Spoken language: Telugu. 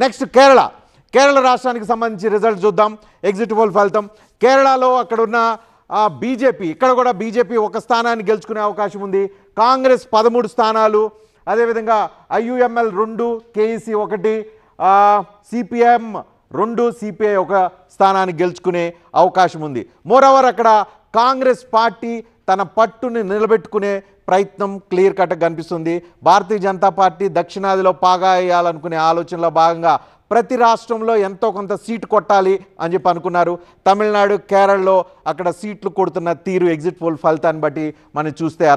నెక్స్ట్ కేరళ కేరళ రాష్ట్రానికి సంబంధించి రిజల్ట్ చూద్దాం ఎగ్జిట్ పోల్ ఫలితం కేరళలో అక్కడున్న బీజేపీ ఇక్కడ కూడా బీజేపీ ఒక స్థానాన్ని గెలుచుకునే అవకాశం ఉంది కాంగ్రెస్ పదమూడు స్థానాలు అదేవిధంగా ఐయుఎంఎల్ రెండు కేఈసీ ఒకటి సిపిఎం రెండు సిపిఐ ఒక స్థానాన్ని గెలుచుకునే అవకాశం ఉంది మోరవర్ అక్కడ కాంగ్రెస్ పార్టీ తన పట్టుని నిలబెట్టుకునే ప్రయత్నం క్లియర్ కట్ కనిపిస్తుంది భారతీయ జనతా పార్టీ దక్షిణాదిలో పాగా వేయాలనుకునే ఆలోచనలో భాగంగా ప్రతి రాష్ట్రంలో ఎంతో కొంత సీటు కొట్టాలి అని చెప్పి అనుకున్నారు తమిళనాడు కేరళలో అక్కడ సీట్లు కొడుతున్న తీరు ఎగ్జిట్ పోల్ ఫలితాన్ని బట్టి మనం చూస్తే